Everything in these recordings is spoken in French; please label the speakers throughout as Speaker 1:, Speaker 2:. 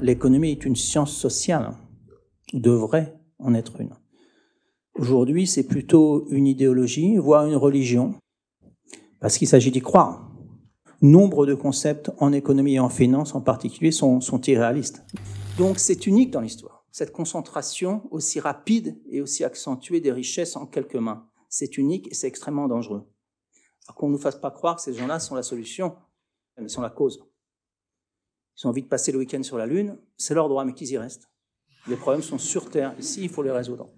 Speaker 1: L'économie est une science sociale, hein. devrait en être une. Aujourd'hui, c'est plutôt une idéologie, voire une religion, parce qu'il s'agit d'y croire. Nombre de concepts en économie et en finance en particulier sont, irréalistes. Donc c'est unique dans l'histoire, cette concentration aussi rapide et aussi accentuée des richesses en quelques mains. C'est unique et c'est extrêmement dangereux. Qu'on ne nous fasse pas croire que ces gens-là sont la solution, mais sont la cause. Ils ont envie de passer le week-end sur la Lune, c'est leur droit, mais qu'ils y restent. Les problèmes sont sur Terre. Ici, il faut les résoudre.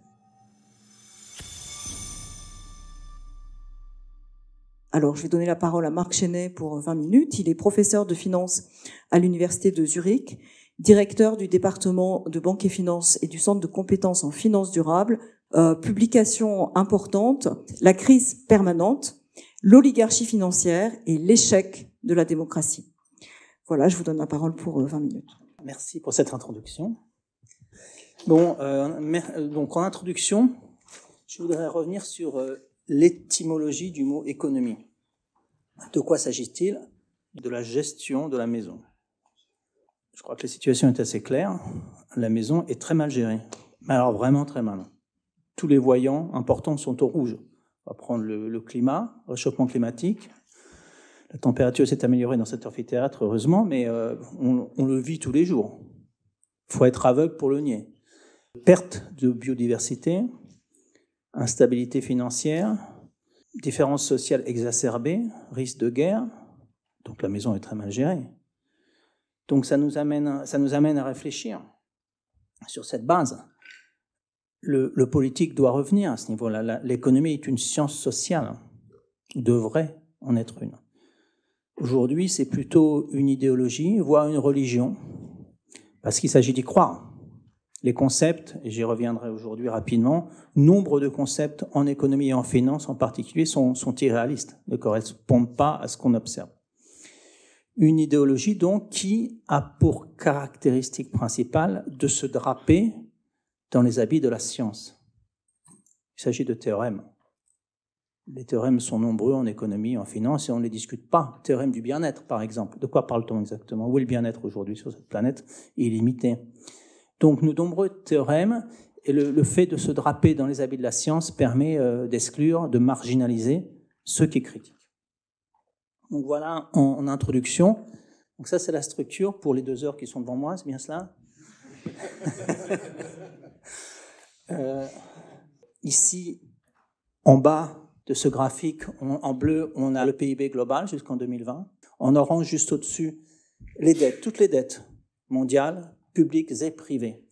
Speaker 1: Alors, je vais donner la parole à Marc Chenet pour 20 minutes. Il est professeur de finance à l'Université de Zurich, directeur du département de banque et finance et du centre de compétences en finances durable. Euh, publication importante, La crise permanente, l'oligarchie financière et l'échec de la démocratie. Voilà, je vous donne la parole pour 20 euh, minutes. Merci pour cette introduction. Bon, euh, euh, donc en introduction, je voudrais revenir sur l'étymologie du mot économie. De quoi s'agit-il De la gestion de la maison. Je crois que la situation est assez claire. La maison est très mal gérée. Mais alors vraiment très mal. Tous les voyants importants sont au rouge. On va prendre le, le climat, réchauffement climatique, la température s'est améliorée dans cet amphithéâtre, heureusement, mais euh, on, le vit tous les jours. Il faut être aveugle pour le nier. Perte de biodiversité, instabilité financière, différences sociales exacerbées, risque de guerre. Donc la maison est très mal gérée. Donc ça nous amène, ça nous amène à réfléchir sur cette base. le politique doit revenir à ce niveau-là. L'économie est une science sociale, devrait en être une. Aujourd'hui, c'est plutôt une idéologie, voire une religion, parce qu'il s'agit d'y croire. Les concepts, et j'y reviendrai aujourd'hui rapidement, nombre de concepts en économie et en finance en particulier sont, sont irréalistes, ne correspondent pas à ce qu'on observe. Une idéologie donc qui a pour caractéristique principale de se draper dans les habits de la science. Il s'agit de théorèmes. Les théorèmes sont nombreux en économie, en finance, et on ne les discute pas. Le théorème du bien-être, par exemple. De quoi parle-t-on exactement Où est le bien-être aujourd'hui sur cette planète illimitée Donc, nos nombreux théorèmes, et le, fait de se draper dans les habits de la science permet euh, d'exclure, de marginaliser ce qui est critique. Donc voilà en, introduction. Donc ça, c'est la structure pour les deux heures qui sont devant moi, c'est bien cela euh, Ici, en bas, de ce graphique, en bleu, on a le PIB global jusqu'en 2020. En orange, juste au-dessus, les dettes, toutes les dettes mondiales, publiques et privées.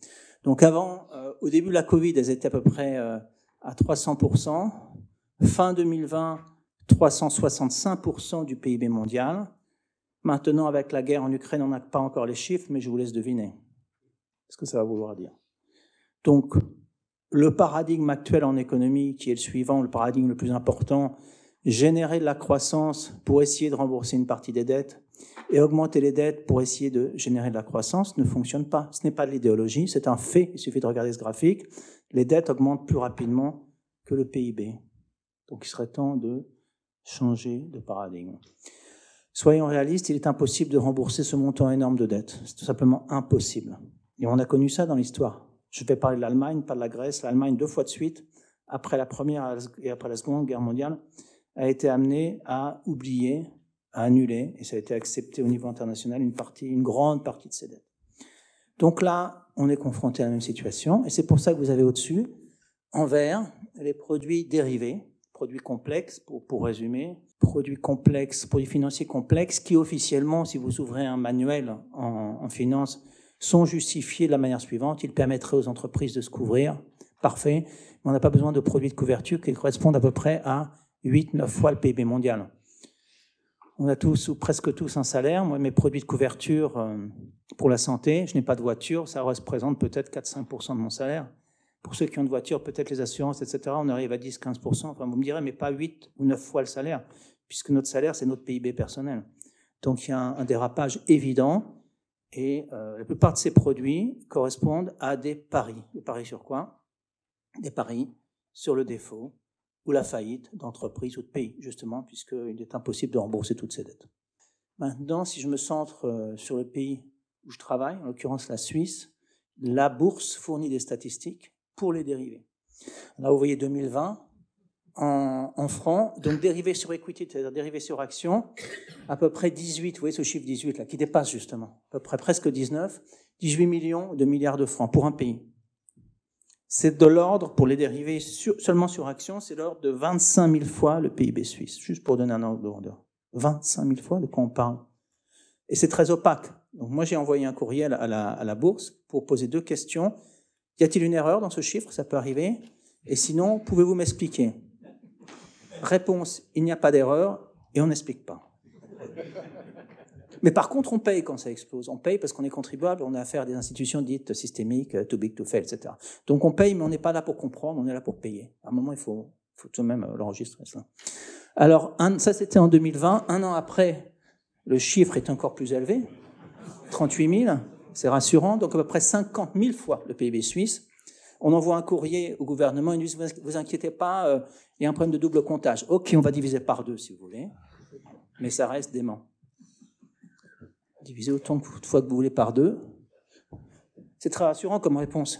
Speaker 1: Donc avant, euh, au début de la Covid, elles étaient à peu près euh, à 300%. Fin 2020, 365% du PIB mondial. Maintenant, avec la guerre en Ukraine, on n'a pas encore les chiffres, mais je vous laisse deviner ce que ça va vouloir dire. Donc, le paradigme actuel en économie, qui est le suivant, le paradigme le plus important, générer de la croissance pour essayer de rembourser une partie des dettes et augmenter les dettes pour essayer de générer de la croissance ne fonctionne pas. Ce n'est pas de l'idéologie, c'est un fait. Il suffit de regarder ce graphique. Les dettes augmentent plus rapidement que le PIB. Donc il serait temps de changer de paradigme. Soyons réalistes, il est impossible de rembourser ce montant énorme de dettes. C'est tout simplement impossible. Et on a connu ça dans l'histoire. Je vais parler de l'Allemagne, pas de la Grèce. L'Allemagne, deux fois de suite, après la Première et après la Seconde Guerre mondiale, a été amenée à oublier, à annuler, et ça a été accepté au niveau international, une partie, une grande partie de ses dettes. Donc là, on est confronté à la même situation, et c'est pour ça que vous avez au-dessus, en vert, les produits dérivés, produits complexes, pour, pour résumer, produits complexes, produits financiers complexes, qui officiellement, si vous ouvrez un manuel en, en finance, sont justifiés de la manière suivante. Ils permettraient aux entreprises de se couvrir. Parfait. Mais on n'a pas besoin de produits de couverture qui correspondent à peu près à 8-9 fois le PIB mondial. On a tous ou presque tous un salaire. Moi, mes produits de couverture euh, pour la santé, je n'ai pas de voiture, ça représente peut-être 4-5% de mon salaire. Pour ceux qui ont de voiture, peut-être les assurances, etc., on arrive à 10-15%. Enfin, vous me direz, mais pas 8 ou 9 fois le salaire, puisque notre salaire, c'est notre PIB personnel. Donc il y a un dérapage évident et euh, la plupart de ces produits correspondent à des paris. Des paris sur quoi Des paris sur le défaut ou la faillite d'entreprise ou de pays, justement, puisqu'il est impossible de rembourser toutes ces dettes. Maintenant, si je me centre euh, sur le pays où je travaille, en l'occurrence la Suisse, la bourse fournit des statistiques pour les dérivés. Là, vous voyez 2020, en, francs, donc dérivé sur equity, c'est-à-dire dérivé sur action, à peu près 18, vous voyez ce chiffre 18 là, qui dépasse justement, à peu près presque 19, 18 millions de milliards de francs pour un pays. C'est de l'ordre, pour les dérivés seulement sur action, c'est l'ordre de 25 000 fois le PIB suisse, juste pour donner un ordre 25 000 fois de quoi on parle. Et c'est très opaque. Donc moi j'ai envoyé un courriel à la, à la bourse pour poser deux questions. Y a-t-il une erreur dans ce chiffre Ça peut arriver. Et sinon, pouvez-vous m'expliquer Réponse, il n'y a pas d'erreur et on n'explique pas. Mais par contre, on paye quand ça explose. On paye parce qu'on est contribuable, on a affaire à des institutions dites systémiques, euh, too big to fail, etc. Donc on paye, mais on n'est pas là pour comprendre, on est là pour payer. À un moment, il faut, faut tout de même euh, l'enregistrer. Ça. Alors, ça c'était en 2020. Un an après, le chiffre est encore plus élevé, 38 000. C'est rassurant. Donc à peu près 50 000 fois le PIB suisse. On envoie un courrier au gouvernement, ils disent, vous inquiétez pas, euh, il y a un problème de double comptage. Ok, on va diviser par deux, si vous voulez, mais ça reste dément. Diviser autant de fois que vous voulez par deux. C'est très rassurant comme réponse.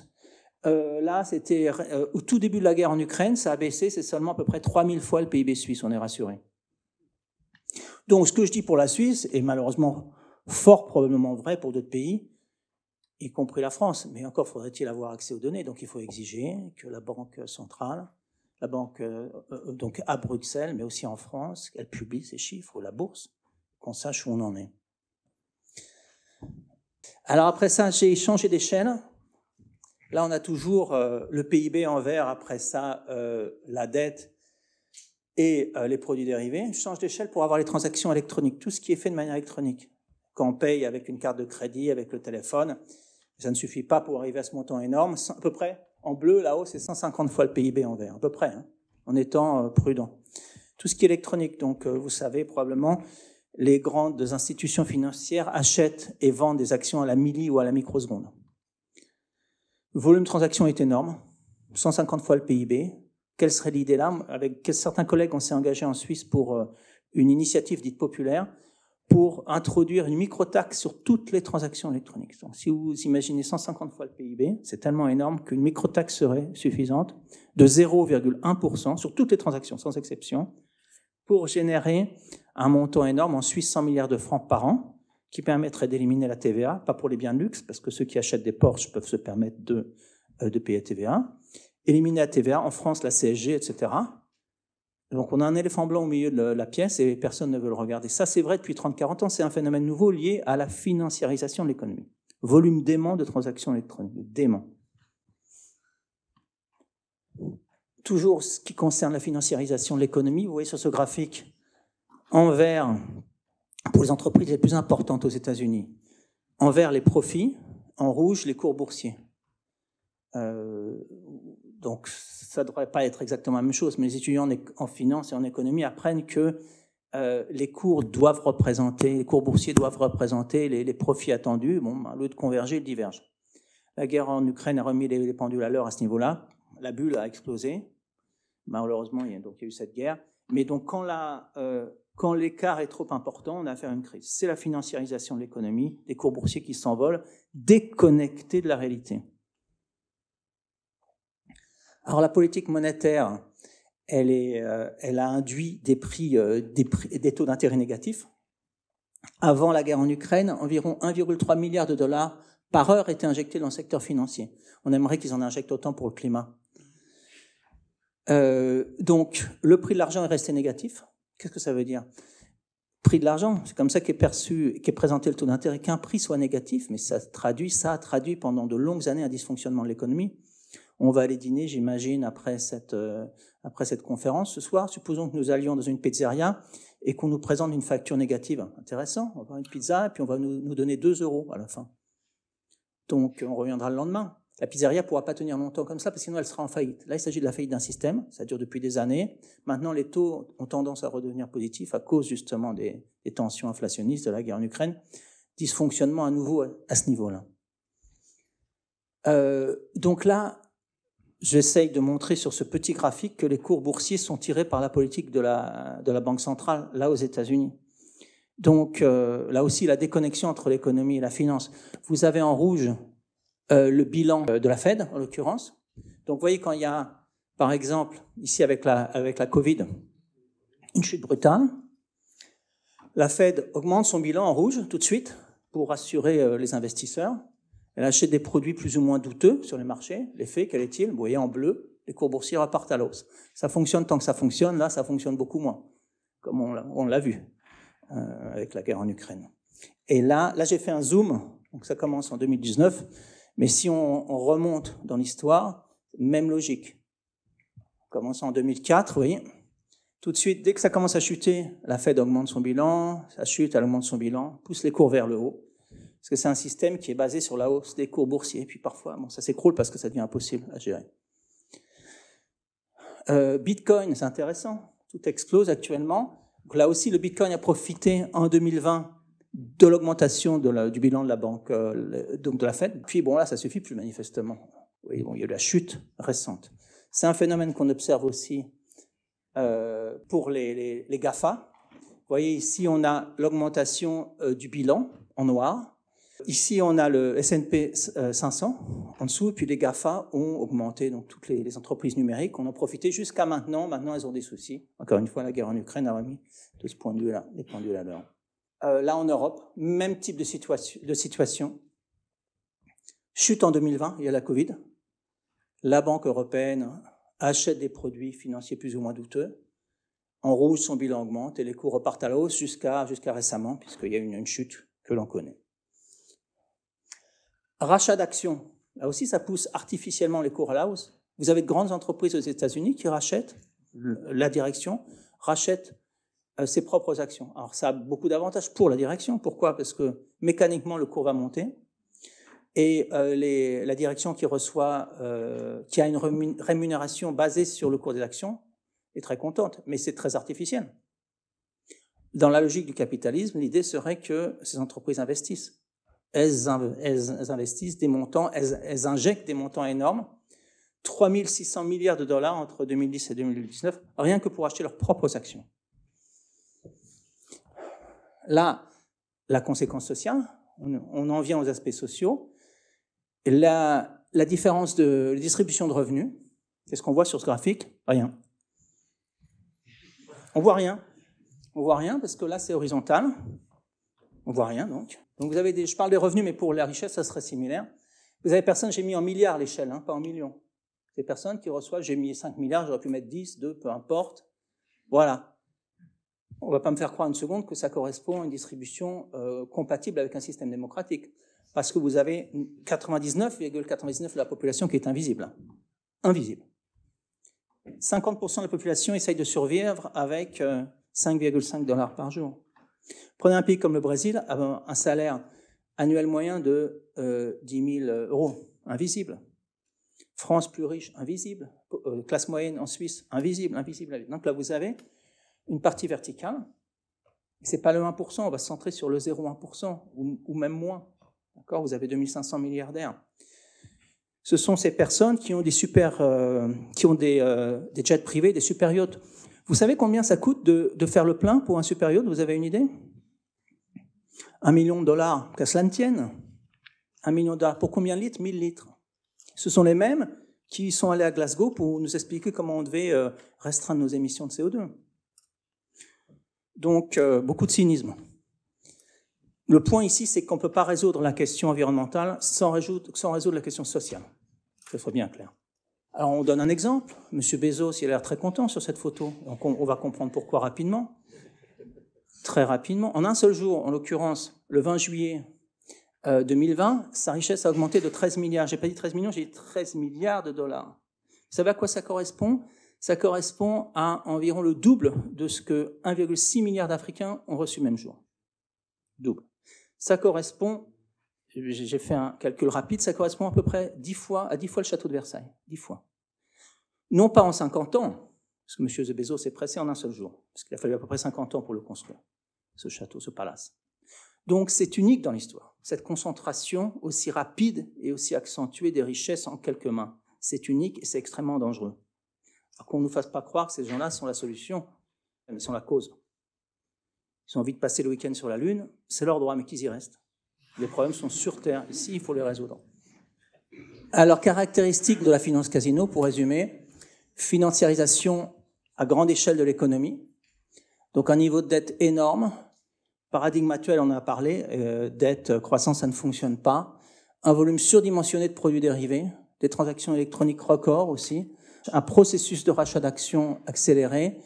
Speaker 1: Euh, là, c'était euh, au tout début de la guerre en Ukraine, ça a baissé, c'est seulement à peu près 3000 fois le PIB suisse, on est rassuré. Donc ce que je dis pour la Suisse est malheureusement fort probablement vrai pour d'autres pays, y compris la France, mais encore faudrait-il avoir accès aux données, donc il faut exiger que la Banque centrale la banque euh, euh, donc à Bruxelles, mais aussi en France, elle publie ses chiffres, ou la bourse, qu'on sache où on en est. Alors après ça, j'ai changé d'échelle. Là, on a toujours euh, le PIB en vert, après ça, la dette et les produits dérivés. Je change d'échelle pour avoir les transactions électroniques, tout ce qui est fait de manière électronique. Quand on paye avec une carte de crédit, avec le téléphone, ça ne suffit pas pour arriver à ce montant énorme, à peu près en bleu, là-haut, c'est 150 fois le PIB en vert, à peu près, hein, en étant euh, prudent. Tout ce qui est électronique, donc euh, vous savez probablement, les grandes institutions financières achètent et vendent des actions à la milli ou à la microseconde. Le volume de transaction est énorme, 150 fois le PIB. Quelle serait l'idée là Avec certains collègues, on s'est engagé en Suisse pour euh, une initiative dite populaire pour introduire une microtaxe sur toutes les transactions électroniques. Donc, si vous imaginez 150 fois le PIB, c'est tellement énorme qu'une microtaxe serait suffisante de 0,1% sur toutes les transactions, sans exception, pour générer un montant énorme en Suisse 100 milliards de francs par an, qui permettrait d'éliminer la TVA, pas pour les biens de luxe, parce que ceux qui achètent des Porsche peuvent se permettre de, euh, de payer la TVA, éliminer la TVA, en France la CSG, etc. Donc on a un éléphant blanc au milieu de la pièce et personne ne veut le regarder. Ça, c'est vrai depuis 30-40 ans, c'est un phénomène nouveau lié à la financiarisation de l'économie. Volume dément de transactions électroniques, dément. Toujours ce qui concerne la financiarisation de l'économie, vous voyez sur ce graphique, en vert, pour les entreprises les plus importantes aux États-Unis, en vert les profits, en rouge les cours boursiers. Euh, donc ça ne devrait pas être exactement la même chose, mais les étudiants en, finance et en économie apprennent que euh, les cours doivent représenter, les cours boursiers doivent représenter les, profits attendus. Bon, ben, au lieu de converger, ils divergent. La guerre en Ukraine a remis les, pendules à l'heure à ce niveau-là. La bulle a explosé. Malheureusement, il y a, donc, il y a eu cette guerre. Mais donc, quand euh, quand l'écart est trop important, on a affaire à une crise. C'est la financiarisation de l'économie, des cours boursiers qui s'envolent, déconnectés de la réalité. Alors la politique monétaire, elle, est, euh, elle a induit euh, des prix, des, taux d'intérêt négatifs. Avant la guerre en Ukraine, environ 1,3 milliard de dollars par heure étaient injectés dans le secteur financier. On aimerait qu'ils en injectent autant pour le climat. Euh, donc le prix de l'argent est resté négatif. Qu'est-ce que ça veut dire Prix de l'argent, c'est comme ça qu'est perçu, qu'est présenté le taux d'intérêt. Qu'un prix soit négatif, mais ça traduit, ça a traduit pendant de longues années un dysfonctionnement de l'économie on va aller dîner, j'imagine, après cette, euh, après cette conférence. Ce soir, supposons que nous allions dans une pizzeria et qu'on nous présente une facture négative. Intéressant, on va avoir une pizza et puis on va nous, donner 2 euros à la fin. Donc on reviendra le lendemain. La pizzeria ne pourra pas tenir longtemps comme ça parce que sinon elle sera en faillite. Là, il s'agit de la faillite d'un système, ça dure depuis des années. Maintenant, les taux ont tendance à redevenir positifs à cause justement des, tensions inflationnistes, de la guerre en Ukraine. Dysfonctionnement à nouveau à, ce niveau-là. Euh, donc là, J'essaye de montrer sur ce petit graphique que les cours boursiers sont tirés par la politique de la, de la Banque centrale, là aux États-Unis. Donc euh, là aussi, la déconnexion entre l'économie et la finance. Vous avez en rouge euh, le bilan euh, de la Fed, en l'occurrence. Donc vous voyez, quand il y a, par exemple, ici avec la, avec la Covid, une chute brutale, la Fed augmente son bilan en rouge tout de suite pour rassurer les investisseurs. Elle achète des produits plus ou moins douteux sur les marchés. L'effet, quel est-il Vous voyez en bleu, les cours boursiers repartent à l'os. Ça fonctionne tant que ça fonctionne. Là, ça fonctionne beaucoup moins, comme on l'a vu euh, avec la guerre en Ukraine. Et là, là j'ai fait un zoom. Donc ça commence en 2019. Mais si on, remonte dans l'histoire, même logique. commence en 2004, vous voyez. Tout de suite, dès que ça commence à chuter, la Fed augmente son bilan, ça chute, elle augmente son bilan, pousse les cours vers le haut parce que c'est un système qui est basé sur la hausse des cours boursiers, et puis parfois bon, ça s'écroule parce que ça devient impossible à gérer. Euh, Bitcoin, c'est intéressant, tout explose actuellement. là aussi, le Bitcoin a profité en 2020 de l'augmentation du bilan de la banque, euh, donc de la Fed. Puis bon, là, ça suffit plus manifestement. il y a eu la chute récente. C'est un phénomène qu'on observe aussi euh, pour les, GAFA. Vous voyez ici, on a l'augmentation du bilan en noir. Ici, on a le S&P 500 euh, en dessous, et puis les GAFA ont augmenté, donc toutes les, entreprises numériques ont en profité jusqu'à maintenant. Maintenant, elles ont des soucis. Encore une fois, la guerre en Ukraine a remis de ce point de vue-là, les pendules euh, là, en Europe, même type de, de situation. Chute en 2020, il y a la Covid. La Banque européenne achète des produits financiers plus ou moins douteux. En rouge, son bilan augmente et les cours repartent à la hausse jusqu'à jusqu'à récemment, puisqu'il y a une chute que l'on connaît. Rachat d'actions. Là aussi, ça pousse artificiellement les cours à la hausse. Vous avez de grandes entreprises aux États-Unis qui rachètent, mm. euh, la direction rachètent euh, ses propres actions. Alors ça a beaucoup d'avantages pour la direction. Pourquoi Parce que mécaniquement, le cours va monter. Et euh, la direction qui reçoit, qui a une rémunération basée sur le cours des actions, est très contente, mais c'est très artificiel. Dans la logique du capitalisme, l'idée serait que ces entreprises investissent elles, investissent des montants, elles, injectent des montants énormes, 3600 milliards de dollars entre 2010 et 2019, rien que pour acheter leurs propres actions. Là, la conséquence sociale, on, en vient aux aspects sociaux. La, la différence de distribution de revenus, quest ce qu'on voit sur ce graphique, rien. On voit rien. On voit rien parce que là, c'est horizontal. On voit rien donc. Donc vous avez des, je parle des revenus, mais pour la richesse, ça serait similaire. Vous avez personne j'ai mis en milliards l'échelle, hein, pas en millions. Des personnes qui reçoivent, j'ai mis 5 milliards, j'aurais pu mettre 10, 2, peu importe. Voilà. On ne va pas me faire croire une seconde que ça correspond à une distribution euh, compatible avec un système démocratique. Parce que vous avez 99,99 de la population qui est invisible. Invisible. 50% de la population essaye de survivre avec 5,5 euh, dollars par jour. Prenez un pays comme le Brésil, avec un salaire annuel moyen de 10 euh, 000 euros, invisible. France plus riche, invisible. Euh, classe moyenne en Suisse, invisible, invisible. Donc là, vous avez une partie verticale. Ce n'est pas le 1%, on va se centrer sur le 0,1% ou, ou, même moins. D'accord vous avez 2500 milliardaires. Ce sont ces personnes qui ont des super, euh, qui ont des, des jets privés, des super yachts. Vous savez combien ça coûte de, faire le plein pour un supérieur Vous avez une idée Un million de dollars, qu'à cela ne tienne. Un million de dollars. Pour combien de litres 1000 litres. Ce sont les mêmes qui sont allés à Glasgow pour nous expliquer comment on devait euh, restreindre nos émissions de CO2. Donc, euh, beaucoup de cynisme. Le point ici, c'est qu'on ne peut pas résoudre la question environnementale sans résoudre, la question sociale. Il faut bien clair. Alors on donne un exemple. Monsieur Bezos, il a l'air très content sur cette photo. Donc on, va comprendre pourquoi rapidement. Très rapidement. En un seul jour, en l'occurrence, le 20 juillet 2020, euh, sa richesse a augmenté de 13 milliards. J'ai pas dit 13 millions, j'ai dit 13 milliards de dollars. Vous savez à quoi ça correspond Ça correspond à environ le double de ce que 1,6 milliard d'Africains ont reçu le même jour. Double. Ça correspond j'ai fait un calcul rapide, ça correspond à peu près 10 fois, à 10 fois le château de Versailles. 10 fois. Non pas en 50 ans, parce que M. Zebezo s'est pressé en un seul jour, parce qu'il a fallu à peu près 50 ans pour le construire, ce château, ce palace. Donc c'est unique dans l'histoire, cette concentration aussi rapide et aussi accentuée des richesses en quelques mains. C'est unique et c'est extrêmement dangereux. Qu'on ne nous fasse pas croire que ces gens-là sont la solution, mais sont la cause. Ils ont envie de passer le week-end sur la Lune, c'est leur droit, mais qu'ils y restent. Les problèmes sont sur Terre. Ici, il faut les résoudre. Alors, caractéristiques de la finance casino, pour résumer, financiarisation à grande échelle de l'économie, donc un niveau de dette énorme, paradigme actuel, on en a parlé, euh, dette, croissance, ça ne fonctionne pas, un volume surdimensionné de produits dérivés, des transactions électroniques records aussi, un processus de rachat d'actions accéléré,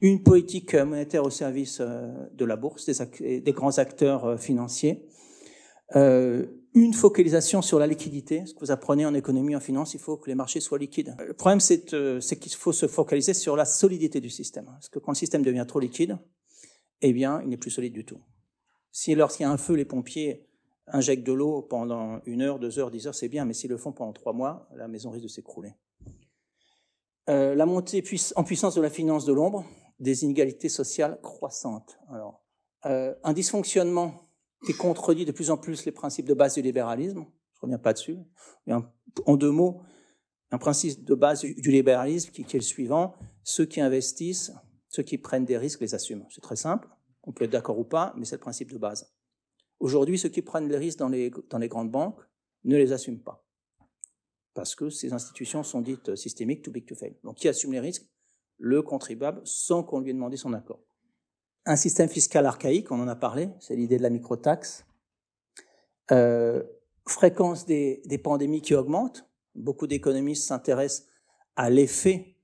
Speaker 1: une politique monétaire au service euh, de la bourse, des grands acteurs euh, financiers, euh, une focalisation sur la liquidité. Ce que vous apprenez en économie, en finance, il faut que les marchés soient liquides. Euh, le problème, euh, c'est qu'il faut se focaliser sur la solidité du système. Hein. Parce que quand le système devient trop liquide, eh bien, il n'est plus solide du tout. Si lorsqu'il y a un feu, les pompiers injectent de l'eau pendant une heure, deux heures, dix heures, c'est bien, mais s'ils le font pendant trois mois, la maison risque de s'écrouler. la montée en puissance de la finance de l'ombre, des inégalités sociales croissantes. Alors, un dysfonctionnement qui contredit de plus en plus les principes de base du libéralisme. Je reviens pas dessus. en, deux mots, un principe de base du libéralisme qui, est le suivant ceux qui investissent, ceux qui prennent des risques les assument. C'est très simple. On peut être d'accord ou pas, mais c'est le principe de base. Aujourd'hui, ceux qui prennent les risques dans les, dans les grandes banques ne les assument pas. Parce que ces institutions sont dites euh, systémiques, too big to fail. Donc, qui assume les risques Le contribuable, sans qu'on lui ait demandé son accord un système fiscal archaïque, on en a parlé, c'est l'idée de la microtaxe. Euh, fréquence des, des, pandémies qui augmente. Beaucoup d'économistes s'intéressent à l'effet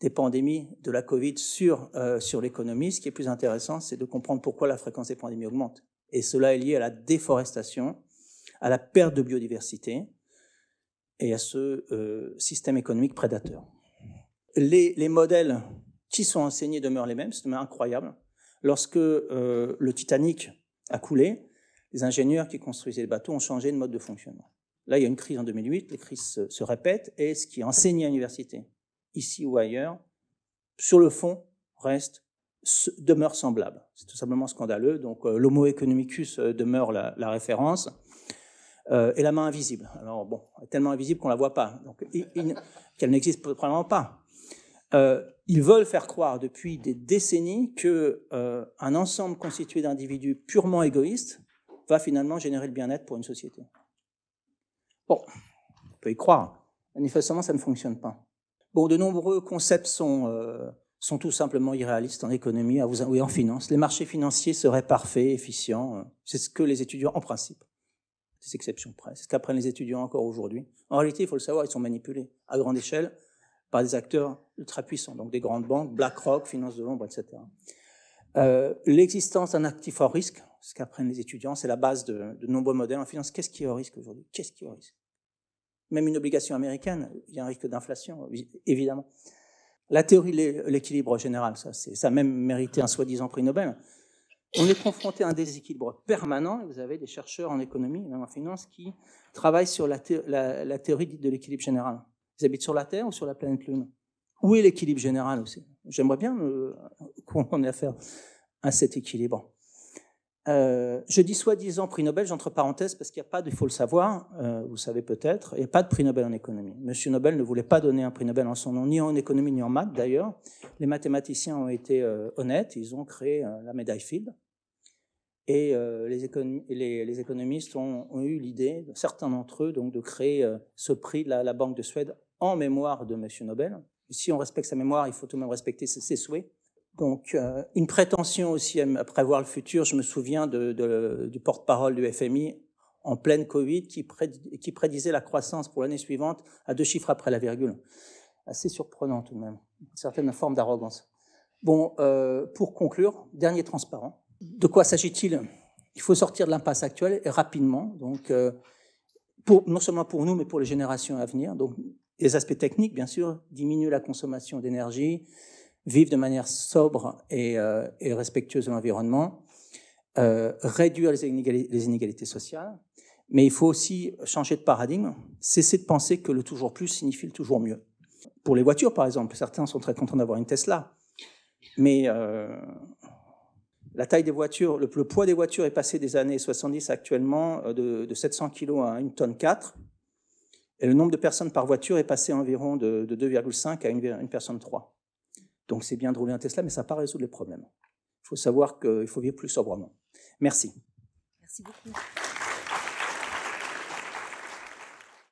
Speaker 1: des pandémies de la Covid sur, euh, sur l'économie. Ce qui est plus intéressant, c'est de comprendre pourquoi la fréquence des pandémies augmente. Et cela est lié à la déforestation, à la perte de biodiversité et à ce euh, système économique prédateur. Les, les modèles qui sont enseignés demeurent les mêmes, c'est incroyable. Lorsque euh, le Titanic a coulé, les ingénieurs qui construisaient les bateaux ont changé de mode de fonctionnement. Là, il y a une crise en 2008, les crises se, répètent, et ce qui est enseigné à l'université, ici ou ailleurs, sur le fond, reste demeure semblable. C'est tout simplement scandaleux. Donc, euh, l'homo economicus euh, demeure la, référence. et la main invisible. Alors, bon, tellement invisible qu'on ne la voit pas, qu'elle n'existe probablement pas. Ils veulent faire croire depuis des décennies que euh, un ensemble constitué d'individus purement égoïstes va finalement générer le bien-être pour une société. Bon, on peut y croire. Manifestement, ça ne fonctionne pas. Bon, de nombreux concepts sont, euh, sont tout simplement irréalistes en économie ou en finance. Les marchés financiers seraient parfaits, efficients. Euh, c'est ce que les étudiants, en principe, des exceptions près, c'est ce qu'apprennent les étudiants encore aujourd'hui. En réalité, il faut le savoir, ils sont manipulés à grande échelle par des acteurs ultra puissants, donc des grandes banques, BlackRock, Finance de l'ombre, etc. Euh, l'existence d'un actif hors risque, ce qu'apprennent les étudiants, c'est la base de, nombreux modèles en finance. Qu'est-ce qui est hors risque aujourd'hui Qu'est-ce qui est risque Même une obligation américaine, il y a un risque d'inflation, évidemment. La théorie de l'équilibre général, ça, ça a même mérité un soi-disant prix Nobel. On est confronté à un déséquilibre permanent. Vous avez des chercheurs en économie, même en finance, qui travaillent sur la théorie de l'équilibre général. Ils habitent sur la Terre ou sur la planète Lune Où est l'équilibre général aussi J'aimerais bien euh, qu'on ait affaire à cet équilibre. Euh, je dis soi-disant prix Nobel, j'entre parenthèses, parce qu'il n'y a pas, il faut le savoir, euh, vous savez peut-être, il n'y a pas de prix Nobel en économie. Monsieur Nobel ne voulait pas donner un prix Nobel en son nom, ni en économie, ni en maths d'ailleurs. Les mathématiciens ont été honnêtes, ils ont créé la médaille Field. Et les, économistes ont, eu l'idée, certains d'entre eux, donc, de créer ce prix, de la Banque de Suède, en mémoire de M. Nobel. Si on respecte sa mémoire, il faut tout de même respecter ses, souhaits. Donc, euh, une prétention aussi à prévoir le futur. Je me souviens de, du porte-parole du FMI en pleine Covid qui, qui prédisait la croissance pour l'année suivante à deux chiffres après la virgule. Assez surprenant tout de même, une certaine forme d'arrogance. Bon, euh, pour conclure, dernier transparent. De quoi s'agit-il Il faut sortir de l'impasse actuelle et rapidement, donc, euh, pour, non seulement pour nous, mais pour les générations à venir. Donc, les aspects techniques, bien sûr, diminuer la consommation d'énergie, vivre de manière sobre et, euh, respectueuse de l'environnement, euh, réduire les inégalités, sociales, mais il faut aussi changer de paradigme, cesser de penser que le toujours plus signifie le toujours mieux. Pour les voitures, par exemple, certains sont très contents d'avoir une Tesla, mais euh, la taille des voitures, le, poids des voitures est passé des années 70 actuellement de, de 700 kg à 1 tonne 4. Et le nombre de personnes par voiture est passé environ de, 2,5 à une personne 3. Donc c'est bien de rouler un Tesla, mais ça ne pas résoudre les problèmes. Il faut savoir qu'il faut vivre plus sobrement. Merci. Merci beaucoup.